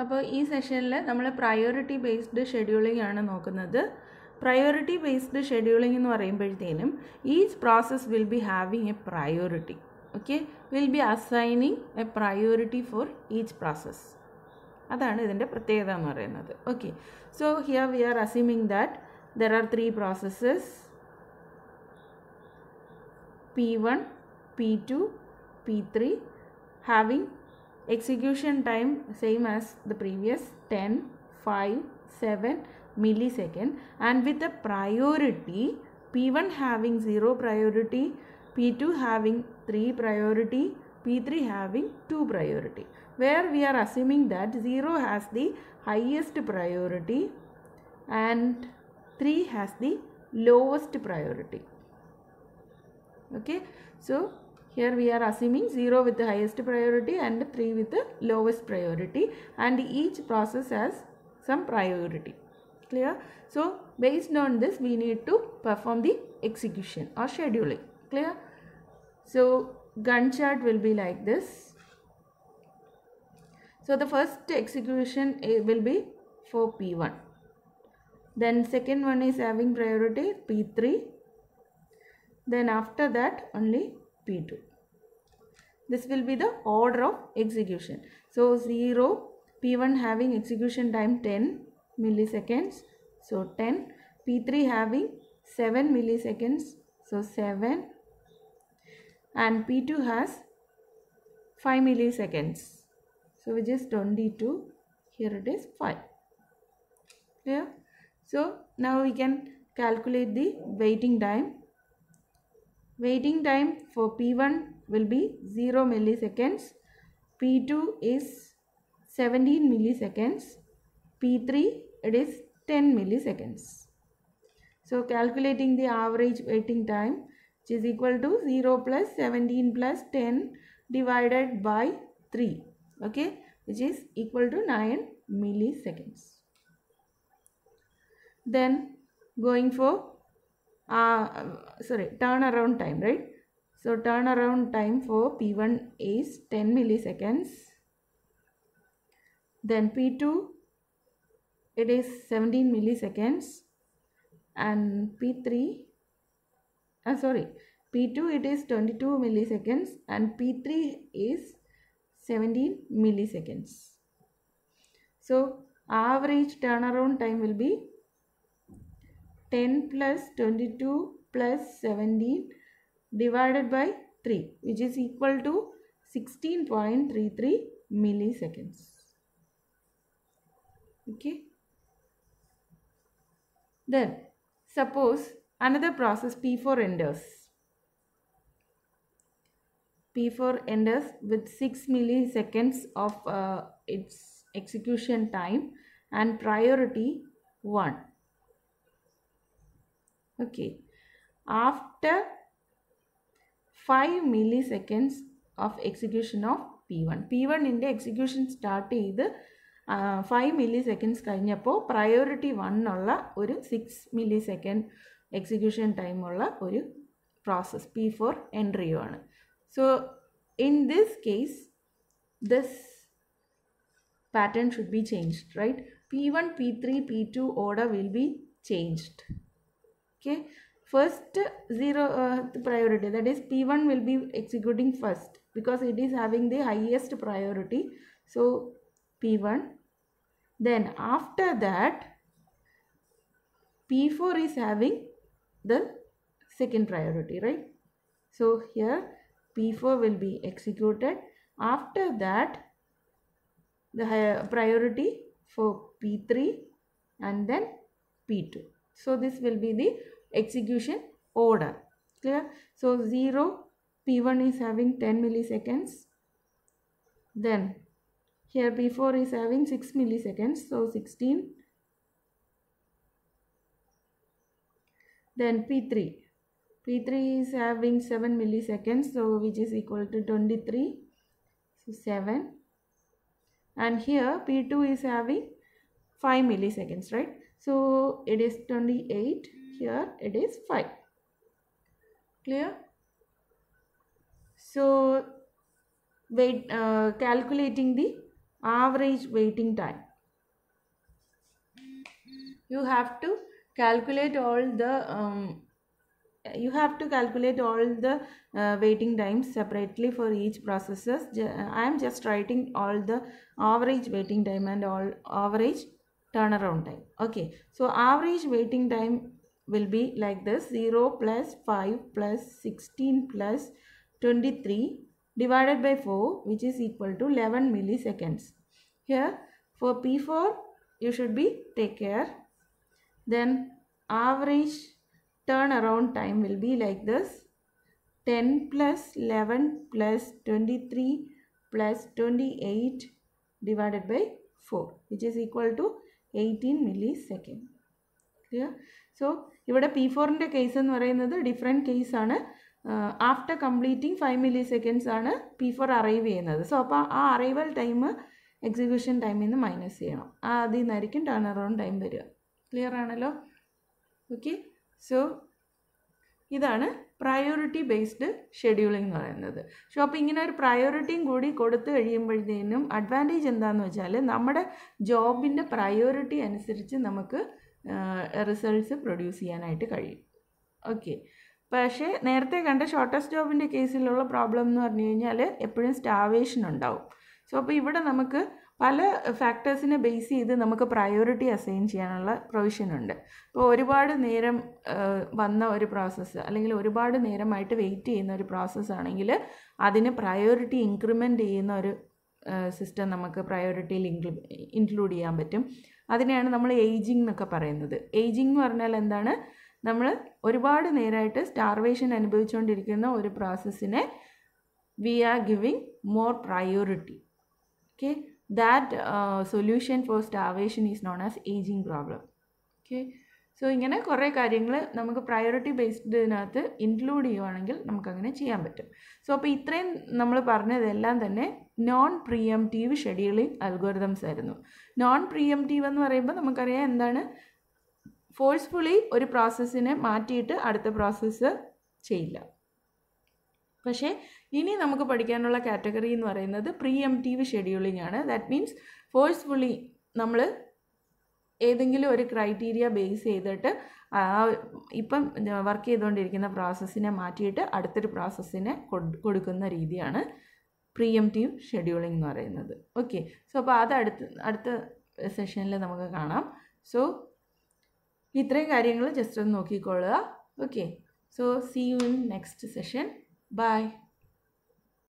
അപ്പോൾ ഈ സെഷനിൽ നമ്മൾ പ്രയോറിറ്റി ബേസ്ഡ് ഷെഡ്യൂളിംഗ് ആണ് നോക്കുന്നത് പ്രയോറിറ്റി ബേസ്ഡ് ഷെഡ്യൂളിംഗ് എന്ന് പറയുമ്പോഴത്തേനും ഈ process will be having a priority okay will be assigning a priority for each process അതാണ് ഇതിൻ്റെ പ്രത്യേകത എന്ന് പറയുന്നത് okay so here we are assuming that there are three processes P one P two P three having Execution time same as the previous 10, 5, 7 millisecond and with the priority P1 having 0 priority, P2 having 3 priority, P3 having 2 priority. Where we are assuming that 0 has the highest priority and 3 has the lowest priority. Okay. So, here we are assuming 0 with the highest priority and 3 with the lowest priority and each process has some priority. Clear? So based on this we need to perform the execution or scheduling. Clear? So gun chart will be like this. So the first execution eh, will be for P1. Then second one is having priority P3. Then after that only P2. This will be the order of execution. So 0, P1 having execution time 10 milliseconds. So 10, P3 having 7 milliseconds. So 7 and P2 has 5 milliseconds. So which is 22. Here it is 5. Clear? So now we can calculate the waiting time Waiting time for P1 will be 0 milliseconds. P2 is 17 milliseconds. P3 it is 10 milliseconds. So calculating the average waiting time which is equal to 0 plus 17 plus 10 divided by 3 okay which is equal to 9 milliseconds. Then going for sorry turnaround time right so turnaround time for P1 is 10 milliseconds. Then P2 it is 17 milliseconds and P3 uh, sorry P2 it is 22 milliseconds and P3 is 17 milliseconds. So average turnaround time will be 10 plus 22 plus 17 divided by 3 which is equal to 16.33 milliseconds. Okay. Then suppose another process P4 enters. P4 enters with 6 milliseconds of uh, its execution time and priority 1 okay after five milliseconds of execution of P one P വണ്ണിൻ്റെ execution start ചെയ്ത് five milliseconds കഴിഞ്ഞപ്പോൾ priority വണ്ണുള്ള ഒരു six millisecond execution ടൈമുള്ള ഒരു process P four entry ആണ് so in this case this pattern should be changed right P one P three P two order will be changed okay first zero uh, priority that is p1 will be executing first because it is having the highest priority so p1 then after that p4 is having the second priority right so here p4 will be executed after that the priority for p3 and then p2 so this will be the execution order. Clear? So 0, P1 is having 10 milliseconds. Then here P4 is having 6 milliseconds. So 16. Then P3. P3 is having 7 milliseconds. So which is equal to 23. So 7. And here P2 is having 5 milliseconds, right? So it is 28. Here it is 5. Clear? So wait, uh, calculating the average waiting time. You have to calculate all the um, you have to calculate all the uh, waiting times separately for each processes i am just writing all the average waiting time and all average turnaround time okay so average waiting time will be like this 0 plus 5 plus 16 plus 23 divided by 4 which is equal to 11 milliseconds here for p4 you should be take care then average turnaround time will be like this 10 plus 11 plus 23 plus 28 divided by 4 which is equal to eighteen millisecond clear so ഇവിടെ P ഫോറിൻ്റെ case എന്ന് പറയുന്നത് different കേസാണ് after completing five milliseconds ആണ് P four arrive ചെയ്യുന്നത് so അപ്പോൾ ആ arrival time execution ടൈമിൽ നിന്ന് മൈനസ് ചെയ്യണം അതിൽ നിന്നായിരിക്കും ടേൺ അറൗണ്ട് ടൈം വരിക ക്ലിയർ ആണല്ലോ ഓക്കെ സോ ഇതാണ് പ്രയോറിറ്റി ബേസ്ഡ് ഷെഡ്യൂളിംഗ് എന്ന് പറയുന്നത് സോ അപ്പോൾ ഇങ്ങനെ ഒരു പ്രയോറിറ്റിയും കൂടി കൊടുത്തു കഴിയുമ്പോഴത്തേനും അഡ്വാൻറ്റേജ് എന്താണെന്ന് വെച്ചാൽ നമ്മുടെ ജോബിൻ്റെ പ്രയോറിറ്റി അനുസരിച്ച് നമുക്ക് റിസൾട്ട്സ് പ്രൊഡ്യൂസ് ചെയ്യാനായിട്ട് കഴിയും ഓക്കെ പക്ഷേ നേരത്തെ കണ്ട ഷോർട്ടസ്റ്റ് ജോബിൻ്റെ കേസിലുള്ള പ്രോബ്ലം എന്ന് പറഞ്ഞു കഴിഞ്ഞാൽ എപ്പോഴും സ്റ്റാവേഷൻ ഉണ്ടാവും സോ അപ്പോൾ ഇവിടെ നമുക്ക് പല ഫാക്ടേഴ്സിനെ ബേസ് ചെയ്ത് നമുക്ക് പ്രയോറിറ്റി അസൈൻ ചെയ്യാനുള്ള പ്രൊവിഷനുണ്ട് ഇപ്പോൾ ഒരുപാട് നേരം വന്ന ഒരു പ്രോസസ്സ് അല്ലെങ്കിൽ ഒരുപാട് നേരമായിട്ട് വെയിറ്റ് ചെയ്യുന്ന ഒരു പ്രോസസ്സാണെങ്കിൽ അതിന് പ്രയോറിറ്റി ഇൻക്രിമെൻറ്റ് ചെയ്യുന്ന ഒരു സിസ്റ്റം നമുക്ക് പ്രയോറിറ്റിയിൽ ഇൻക്ലൂഡ് ചെയ്യാൻ പറ്റും അതിനെയാണ് നമ്മൾ ഏജിംഗ് എന്നൊക്കെ പറയുന്നത് ഏജിംഗ് എന്ന് പറഞ്ഞാൽ എന്താണ് നമ്മൾ ഒരുപാട് നേരമായിട്ട് സ്റ്റാർവേഷൻ അനുഭവിച്ചുകൊണ്ടിരിക്കുന്ന ഒരു പ്രോസസ്സിനെ we are giving more priority okay that solution for starvation is known as ageing problem okay so ഇങ്ങനെ കുറേ കാര്യങ്ങൾ നമുക്ക് പ്രയോറിറ്റി ബേസ്ഡിനകത്ത് ഇൻക്ലൂഡ് ചെയ്യുവാണെങ്കിൽ നമുക്കങ്ങനെ ചെയ്യാൻ പറ്റും സോ അപ്പോൾ ഇത്രയും നമ്മൾ പറഞ്ഞതെല്ലാം തന്നെ നോൺ പ്രിയംറ്റീവ് ഷെഡ്യൂളിംഗ് അൽഗോരിതംസ് ആയിരുന്നു നോൺ പ്രിയംറ്റീവ് എന്ന് പറയുമ്പോൾ നമുക്കറിയാം എന്താണ് ഫോഴ്സ്ഫുള്ളി ഒരു പ്രോസസ്സിനെ മാറ്റിയിട്ട് അടുത്ത പ്രോസസ്സ് ചെയ്യില്ല പക്ഷേ ഇനി നമുക്ക് പഠിക്കാനുള്ള കാറ്റഗറി എന്ന് പറയുന്നത് പ്രീ എംറ്റീവ് ഷെഡ്യൂളിംഗ് ആണ് ദാറ്റ് മീൻസ് ഫോഴ്സ്ഫുള്ളി നമ്മൾ ഏതെങ്കിലും ഒരു ക്രൈറ്റീരിയ ബേസ് ചെയ്തിട്ട് ഇപ്പം വർക്ക് ചെയ്തുകൊണ്ടിരിക്കുന്ന പ്രോസസ്സിനെ മാറ്റിയിട്ട് അടുത്തൊരു പ്രോസസ്സിനെ കൊടുക്കുന്ന രീതിയാണ് പ്രീ എംറ്റീവ് ഷെഡ്യൂളിംഗ് എന്ന് പറയുന്നത് ഓക്കെ സോ അപ്പോൾ അത് അടുത്ത അടുത്ത സെഷനിൽ നമുക്ക് കാണാം സോ ഇത്രയും കാര്യങ്ങൾ ജസ്റ്റ് ഒന്ന് നോക്കിക്കൊള്ളുക okay so see you in next session by